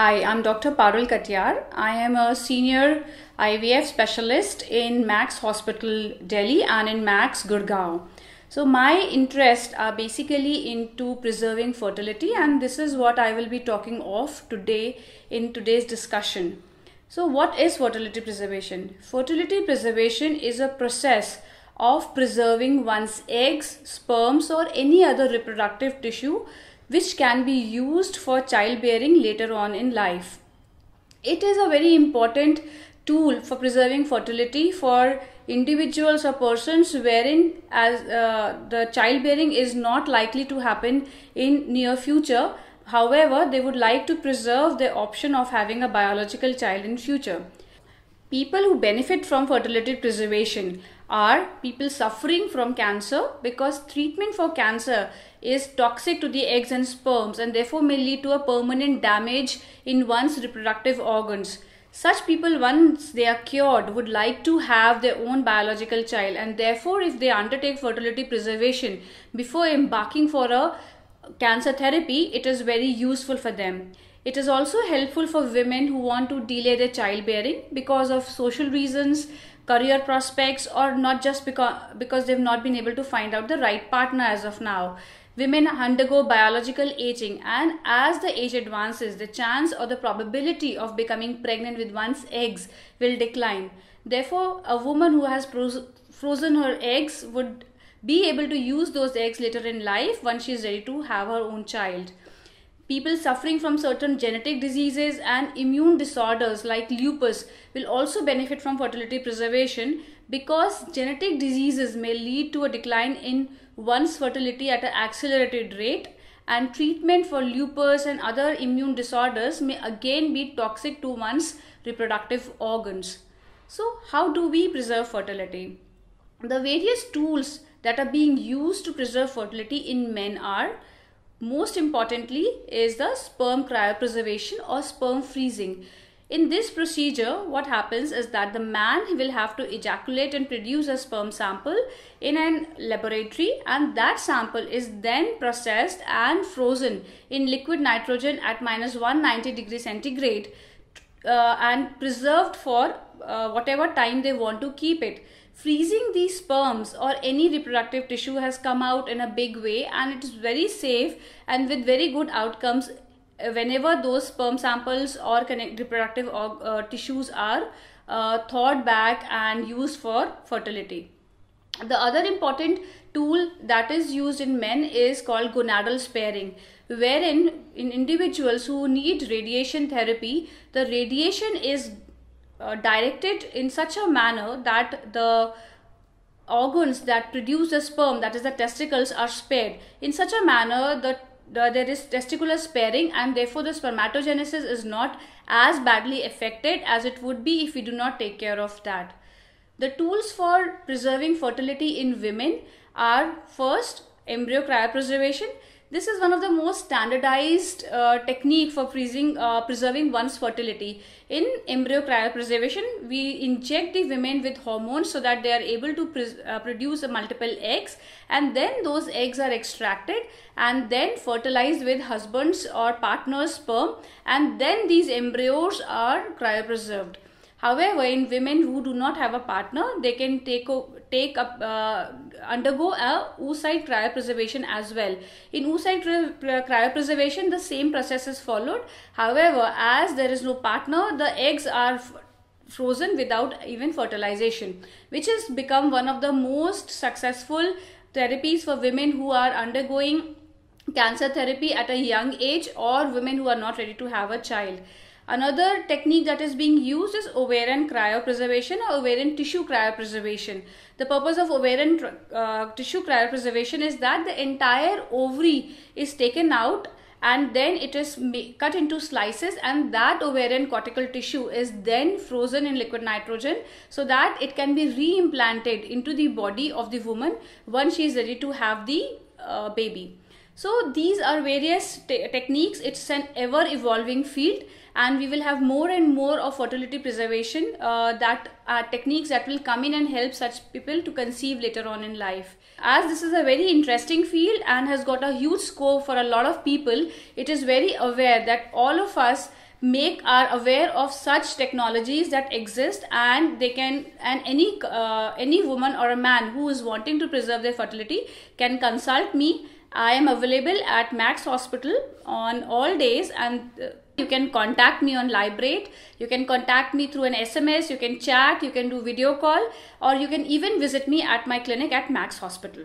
Hi, I'm Dr. Parul Katyar. I am a senior IVF specialist in Max Hospital, Delhi and in Max Gurgaon. So my interests are basically into preserving fertility and this is what I will be talking of today in today's discussion. So what is fertility preservation? Fertility preservation is a process of preserving one's eggs, sperms or any other reproductive tissue which can be used for childbearing later on in life. It is a very important tool for preserving fertility for individuals or persons wherein as uh, the childbearing is not likely to happen in near future however they would like to preserve the option of having a biological child in future people who benefit from fertility preservation are people suffering from cancer because treatment for cancer is toxic to the eggs and sperms and therefore may lead to a permanent damage in one's reproductive organs. Such people, once they are cured, would like to have their own biological child, and therefore, if they undertake fertility preservation before embarking for a cancer therapy, it is very useful for them. It is also helpful for women who want to delay their childbearing because of social reasons, career prospects or not just because because they've not been able to find out the right partner as of now women undergo biological aging and as the age advances the chance or the probability of becoming pregnant with one's eggs will decline therefore a woman who has frozen her eggs would be able to use those eggs later in life once she is ready to have her own child People suffering from certain genetic diseases and immune disorders like lupus will also benefit from fertility preservation because genetic diseases may lead to a decline in one's fertility at an accelerated rate and treatment for lupus and other immune disorders may again be toxic to one's reproductive organs. So, how do we preserve fertility? The various tools that are being used to preserve fertility in men are most importantly is the sperm cryopreservation or sperm freezing. In this procedure, what happens is that the man will have to ejaculate and produce a sperm sample in a laboratory, and that sample is then processed and frozen in liquid nitrogen at minus 190 degree centigrade uh, and preserved for uh, whatever time they want to keep it freezing these sperms or any reproductive tissue has come out in a big way and it is very safe and with very good outcomes uh, whenever those sperm samples or reproductive or, uh, tissues are uh, thawed back and used for fertility. The other important tool that is used in men is called gonadal sparing, wherein in individuals who need radiation therapy, the radiation is uh, directed in such a manner that the organs that produce the sperm, that is the testicles, are spared. In such a manner, that the there is testicular sparing and therefore the spermatogenesis is not as badly affected as it would be if we do not take care of that. The tools for preserving fertility in women are first embryo cryopreservation this is one of the most standardized uh, technique for freezing, uh, preserving one's fertility. In embryo cryopreservation, we inject the women with hormones so that they are able to uh, produce multiple eggs and then those eggs are extracted and then fertilized with husband's or partner's sperm and then these embryos are cryopreserved. However, in women who do not have a partner, they can take take uh, undergo a oocyte cryopreservation as well. In oocyte cryopreservation, the same process is followed. However, as there is no partner, the eggs are frozen without even fertilization, which has become one of the most successful therapies for women who are undergoing cancer therapy at a young age or women who are not ready to have a child. Another technique that is being used is ovarian cryopreservation or ovarian tissue cryopreservation. The purpose of ovarian uh, tissue cryopreservation is that the entire ovary is taken out and then it is cut into slices and that ovarian cortical tissue is then frozen in liquid nitrogen so that it can be reimplanted into the body of the woman once she is ready to have the uh, baby. So these are various te techniques. It's an ever evolving field and we will have more and more of fertility preservation uh, that are techniques that will come in and help such people to conceive later on in life as this is a very interesting field and has got a huge scope for a lot of people it is very aware that all of us make are aware of such technologies that exist and they can and any uh, any woman or a man who is wanting to preserve their fertility can consult me i am available at max hospital on all days and uh, you can contact me on Librate. You can contact me through an SMS. You can chat. You can do video call. Or you can even visit me at my clinic at Max Hospital.